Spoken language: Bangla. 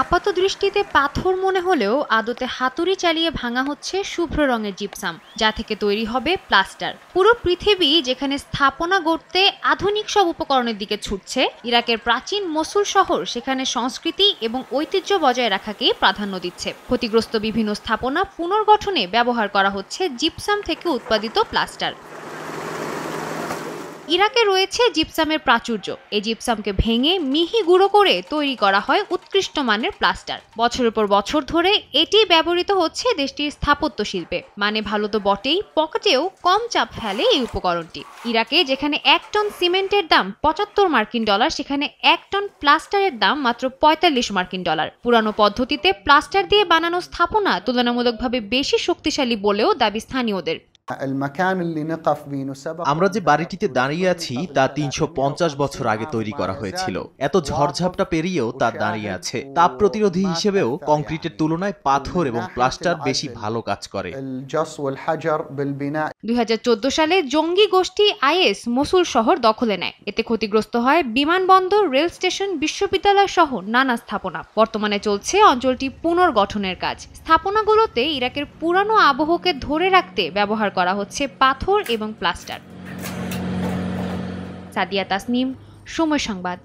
আপাত দৃষ্টিতে পাথর মনে হলেও আদতে হাতুড়ি চালিয়ে ভাঙা হচ্ছে শুভ্র রঙের জিপসাম যা থেকে তৈরি হবে প্লাস্টার পুরো পৃথিবী যেখানে স্থাপনা গড়তে আধুনিক সব উপকরণের দিকে ছুটছে ইরাকের প্রাচীন মসুল শহর সেখানে সংস্কৃতি এবং ঐতিহ্য বজায় রাখাকে প্রাধান্য দিচ্ছে ক্ষতিগ্রস্ত বিভিন্ন স্থাপনা পুনর্গঠনে ব্যবহার করা হচ্ছে জিপসাম থেকে উৎপাদিত প্লাস্টার ইরাকে রয়েছে জিপসামের প্রাচুর্য এই জিপসামকে ভেঙে মিহি গুঁড়ো করে তৈরি করা হয় উৎকৃষ্ট মানের প্লাস্টার বছরের পর বছর ধরে এটি ব্যবহৃত হচ্ছে দেশটির স্থাপত্য শিল্পে মানে ভালো তো বটেই পকেটেও কম চাপ ফেলে এই উপকরণটি ইরাকে যেখানে এক টন সিমেন্টের দাম পঁচাত্তর মার্কিন ডলার সেখানে এক টন প্লাস্টারের দাম মাত্র পঁয়তাল্লিশ মার্কিন ডলার পুরানো পদ্ধতিতে প্লাস্টার দিয়ে বানানো স্থাপনা তুলনামূলকভাবে বেশি শক্তিশালী বলেও দাবি স্থানীয়দের আমরা যে বাড়িটিতে দাঁড়িয়ে আছি তা তিনশো বছর আগে তৈরি করা হয়েছিল এত ঝড়ঝাপটা পেরিয়েও তা দাঁড়িয়ে আছে তাপ প্রতিরোধী হিসেবেও কংক্রিটের তুলনায় পাথর এবং প্লাস্টার বেশি ভালো কাজ করে দুই সালে জঙ্গি গোষ্ঠী আইএস মসুল শহর দখলে নেয় এতে ক্ষতিগ্রস্ত হয় বিমানবন্দর রেল স্টেশন বিশ্ববিদ্যালয় সহ নানা স্থাপনা বর্তমানে চলছে অঞ্চলটি পুনর্গঠনের কাজ স্থাপনাগুলোতে ইরাকের পুরানো আবহকে ধরে রাখতে ব্যবহার করা করা হচ্ছে পাথর এবং প্লাস্টার সাদিয়া তাসনিম সময় সংবাদ